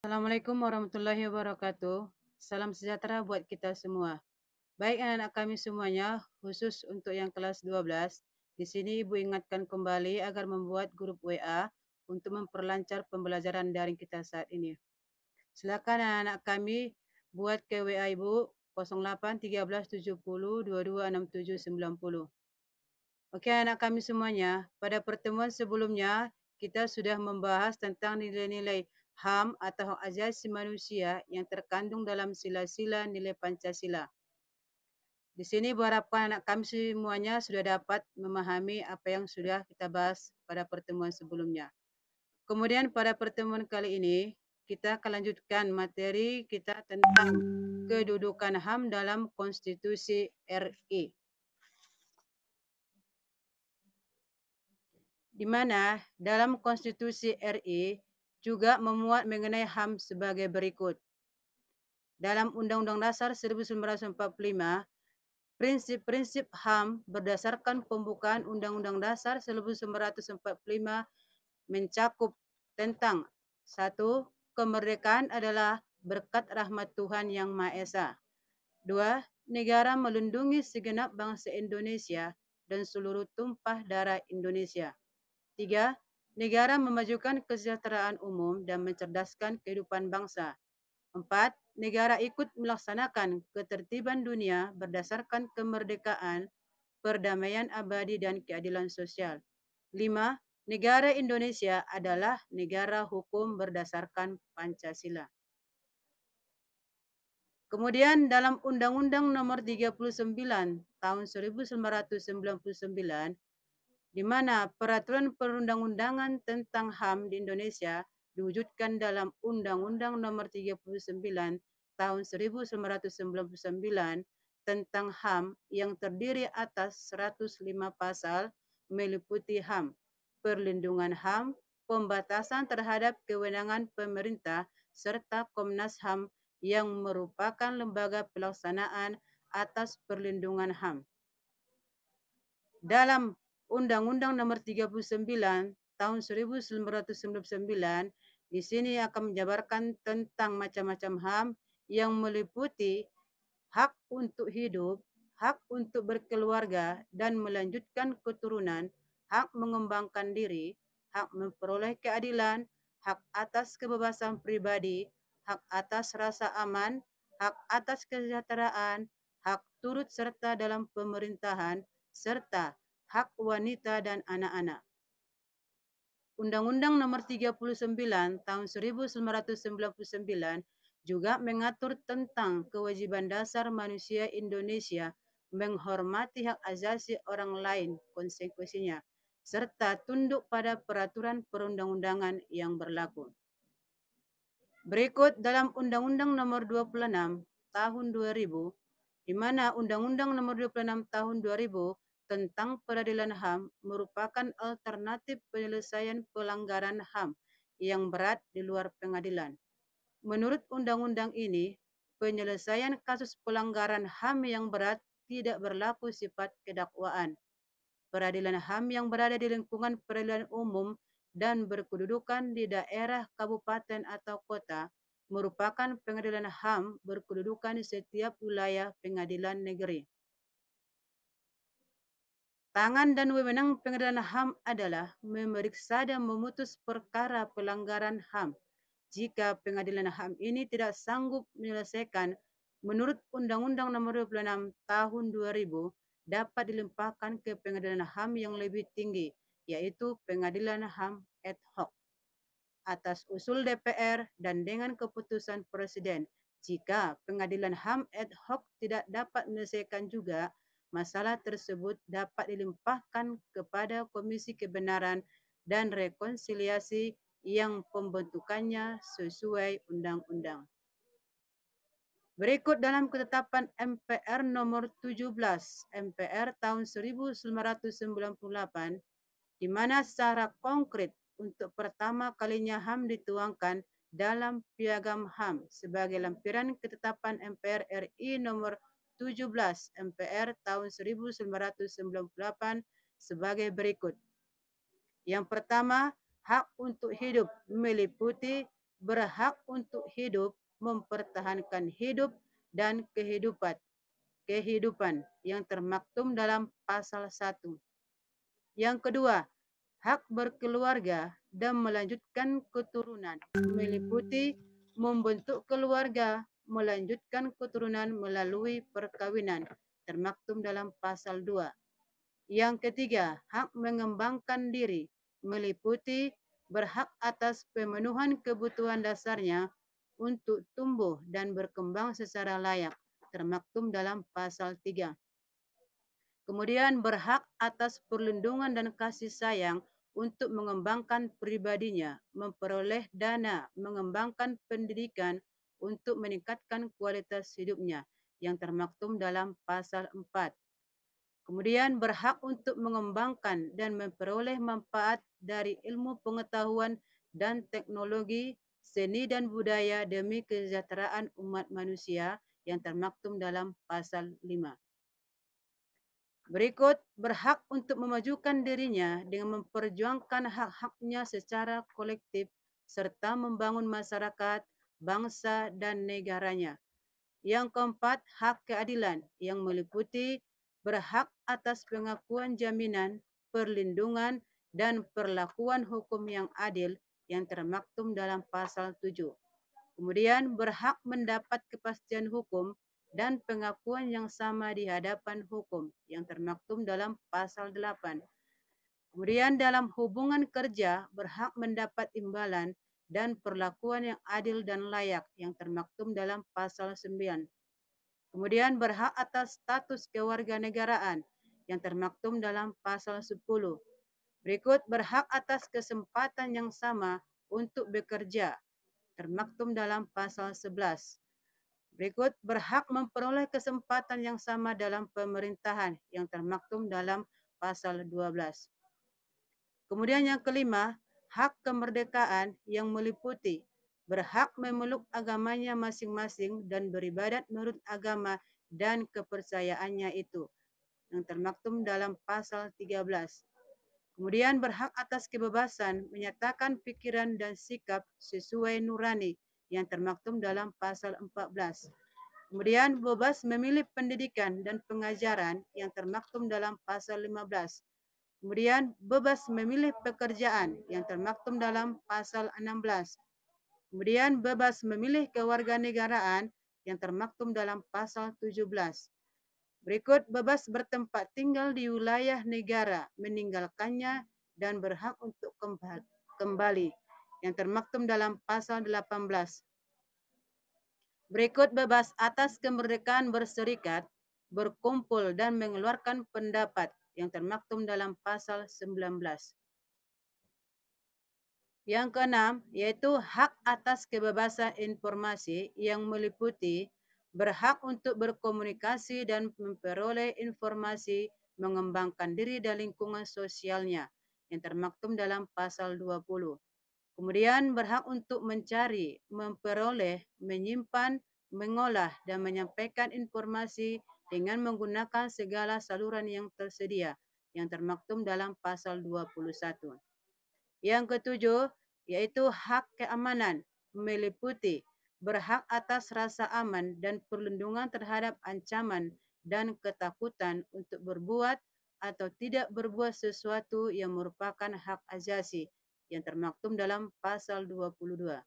Assalamualaikum warahmatullahi wabarakatuh. Salam sejahtera buat kita semua. Baik anak-anak kami semuanya, khusus untuk yang kelas 12, di sini Ibu ingatkan kembali agar membuat grup WA untuk memperlancar pembelajaran daring kita saat ini. Silakan anak-anak kami buat ke WA Ibu 08 13 70 Oke anak kami semuanya, pada pertemuan sebelumnya kita sudah membahas tentang nilai-nilai HAM atau hak asasi manusia yang terkandung dalam sila-sila nilai Pancasila. Di sini berharapkan anak kami semuanya sudah dapat memahami apa yang sudah kita bahas pada pertemuan sebelumnya. Kemudian pada pertemuan kali ini, kita akan lanjutkan materi kita tentang kedudukan HAM dalam konstitusi RI. di mana dalam konstitusi RI juga memuat mengenai HAM sebagai berikut. Dalam Undang-Undang Dasar 1945, prinsip-prinsip HAM berdasarkan pembukaan Undang-Undang Dasar 1945 mencakup tentang satu Kemerdekaan adalah berkat rahmat Tuhan Yang Maha Esa. dua Negara melindungi segenap bangsa Indonesia dan seluruh tumpah darah Indonesia. tiga Negara memajukan kesejahteraan umum dan mencerdaskan kehidupan bangsa. Empat, negara ikut melaksanakan ketertiban dunia berdasarkan kemerdekaan, perdamaian abadi, dan keadilan sosial. Lima, negara Indonesia adalah negara hukum berdasarkan Pancasila. Kemudian dalam Undang-Undang Nomor 39 Tahun 1999 di mana peraturan perundang-undangan tentang HAM di Indonesia diwujudkan dalam Undang-Undang Nomor 39 Tahun 1999 tentang HAM yang terdiri atas 105 pasal meliputi HAM, perlindungan HAM, pembatasan terhadap kewenangan pemerintah, serta Komnas HAM yang merupakan lembaga pelaksanaan atas perlindungan HAM. Dalam Undang-Undang Nomor 39 Tahun 1999 di sini akan menjabarkan tentang macam-macam HAM yang meliputi hak untuk hidup, hak untuk berkeluarga dan melanjutkan keturunan, hak mengembangkan diri, hak memperoleh keadilan, hak atas kebebasan pribadi, hak atas rasa aman, hak atas kesejahteraan, hak turut serta dalam pemerintahan, serta hak wanita dan anak-anak. Undang-Undang Nomor 39 Tahun 1999 juga mengatur tentang kewajiban dasar manusia Indonesia menghormati hak asasi orang lain konsekuensinya serta tunduk pada peraturan perundang-undangan yang berlaku. Berikut dalam Undang-Undang Nomor 26 Tahun 2000 di mana Undang-Undang Nomor 26 Tahun 2000 tentang peradilan HAM merupakan alternatif penyelesaian pelanggaran HAM yang berat di luar pengadilan. Menurut undang-undang ini, penyelesaian kasus pelanggaran HAM yang berat tidak berlaku sifat kedakwaan. Peradilan HAM yang berada di lingkungan peradilan umum dan berkedudukan di daerah kabupaten atau kota merupakan pengadilan HAM berkedudukan di setiap wilayah pengadilan negeri. Tangan dan wewenang pengadilan HAM adalah memeriksa dan memutus perkara pelanggaran HAM. Jika pengadilan HAM ini tidak sanggup menyelesaikan, menurut Undang-Undang Nomor 26 Tahun 2000 dapat dilimpahkan ke pengadilan HAM yang lebih tinggi, yaitu pengadilan HAM ad hoc atas usul DPR dan dengan keputusan Presiden. Jika pengadilan HAM ad hoc tidak dapat menyelesaikan juga, Masalah tersebut dapat dilimpahkan kepada Komisi Kebenaran dan Rekonsiliasi yang pembentukannya sesuai undang-undang. Berikut dalam ketetapan MPR nomor 17 MPR tahun 1998 di mana secara konkret untuk pertama kalinya HAM dituangkan dalam Piagam HAM sebagai lampiran ketetapan MPR RI nomor 17 MPR tahun 1998 sebagai berikut. Yang pertama, hak untuk hidup meliputi berhak untuk hidup, mempertahankan hidup dan kehidupan. Kehidupan yang termaktum dalam pasal 1. Yang kedua, hak berkeluarga dan melanjutkan keturunan meliputi membentuk keluarga, melanjutkan keturunan melalui perkawinan, termaktum dalam pasal 2. Yang ketiga, hak mengembangkan diri, meliputi berhak atas pemenuhan kebutuhan dasarnya untuk tumbuh dan berkembang secara layak, termaktum dalam pasal 3. Kemudian berhak atas perlindungan dan kasih sayang untuk mengembangkan pribadinya, memperoleh dana, mengembangkan pendidikan, untuk meningkatkan kualitas hidupnya yang termaktum dalam pasal 4. Kemudian berhak untuk mengembangkan dan memperoleh manfaat dari ilmu pengetahuan dan teknologi, seni dan budaya demi kesejahteraan umat manusia yang termaktum dalam pasal 5. Berikut berhak untuk memajukan dirinya dengan memperjuangkan hak-haknya secara kolektif serta membangun masyarakat bangsa, dan negaranya. Yang keempat, hak keadilan yang meliputi berhak atas pengakuan jaminan, perlindungan, dan perlakuan hukum yang adil yang termaktum dalam pasal 7. Kemudian berhak mendapat kepastian hukum dan pengakuan yang sama di hadapan hukum yang termaktum dalam pasal 8. Kemudian dalam hubungan kerja berhak mendapat imbalan dan perlakuan yang adil dan layak yang termaktub dalam pasal 9. Kemudian berhak atas status kewarganegaraan yang termaktub dalam pasal 10. Berikut berhak atas kesempatan yang sama untuk bekerja termaktub dalam pasal 11. Berikut berhak memperoleh kesempatan yang sama dalam pemerintahan yang termaktub dalam pasal 12. Kemudian yang kelima, hak kemerdekaan yang meliputi berhak memeluk agamanya masing-masing dan beribadat menurut agama dan kepercayaannya itu yang termaktum dalam pasal 13. Kemudian berhak atas kebebasan menyatakan pikiran dan sikap sesuai nurani yang termaktum dalam pasal 14. Kemudian bebas memilih pendidikan dan pengajaran yang termaktum dalam pasal 15 Kemudian bebas memilih pekerjaan yang termaktum dalam pasal 16. Kemudian bebas memilih kewarganegaraan yang termaktum dalam pasal 17. Berikut bebas bertempat tinggal di wilayah negara, meninggalkannya dan berhak untuk kembali yang termaktum dalam pasal 18. Berikut bebas atas kemerdekaan berserikat, berkumpul dan mengeluarkan pendapat yang termaktum dalam pasal 19. Yang keenam, yaitu hak atas kebebasan informasi yang meliputi berhak untuk berkomunikasi dan memperoleh informasi mengembangkan diri dan lingkungan sosialnya yang termaktum dalam pasal 20. Kemudian berhak untuk mencari, memperoleh, menyimpan, mengolah, dan menyampaikan informasi dengan menggunakan segala saluran yang tersedia yang termaktum dalam pasal 21. Yang ketujuh, yaitu hak keamanan meliputi berhak atas rasa aman dan perlindungan terhadap ancaman dan ketakutan untuk berbuat atau tidak berbuat sesuatu yang merupakan hak azasi, yang termaktum dalam pasal 22.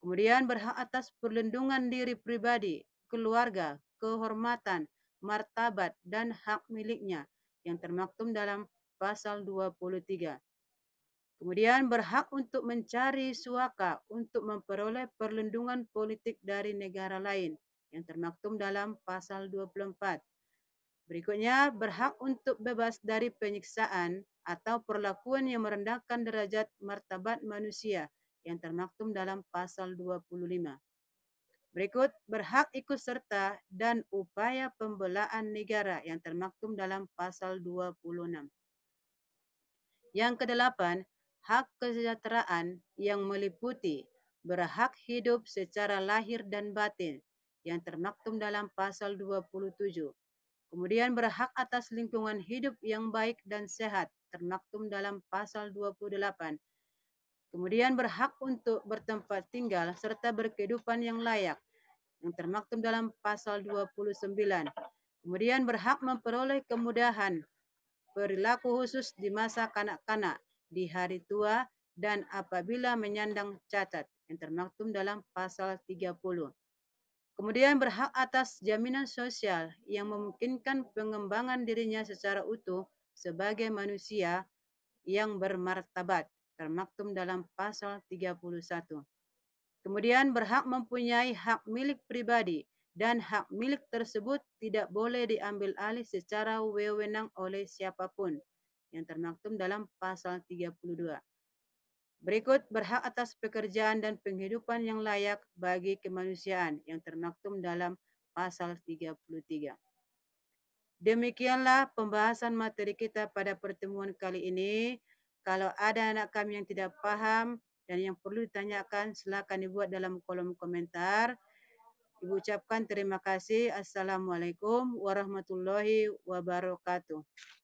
Kemudian berhak atas perlindungan diri pribadi, keluarga, kehormatan, martabat, dan hak miliknya yang termaktum dalam pasal 23. Kemudian berhak untuk mencari suaka untuk memperoleh perlindungan politik dari negara lain yang termaktum dalam pasal 24. Berikutnya, berhak untuk bebas dari penyiksaan atau perlakuan yang merendahkan derajat martabat manusia yang termaktum dalam pasal 25. Berikut berhak ikut serta dan upaya pembelaan negara yang termaktum dalam pasal 26. Yang kedelapan, hak kesejahteraan yang meliputi berhak hidup secara lahir dan batin yang termaktum dalam pasal 27. Kemudian berhak atas lingkungan hidup yang baik dan sehat termaktum dalam pasal 28 kemudian berhak untuk bertempat tinggal serta berkehidupan yang layak yang termaktub dalam pasal 29. Kemudian berhak memperoleh kemudahan perilaku khusus di masa kanak-kanak, di hari tua, dan apabila menyandang cacat yang termaktub dalam pasal 30. Kemudian berhak atas jaminan sosial yang memungkinkan pengembangan dirinya secara utuh sebagai manusia yang bermartabat termaktum dalam pasal 31. Kemudian berhak mempunyai hak milik pribadi dan hak milik tersebut tidak boleh diambil alih secara wewenang oleh siapapun yang termaktum dalam pasal 32. Berikut berhak atas pekerjaan dan penghidupan yang layak bagi kemanusiaan yang termaktum dalam pasal 33. Demikianlah pembahasan materi kita pada pertemuan kali ini. Kalau ada anak kami yang tidak paham dan yang perlu ditanyakan, silakan dibuat dalam kolom komentar. Ibu ucapkan terima kasih. Assalamualaikum warahmatullahi wabarakatuh.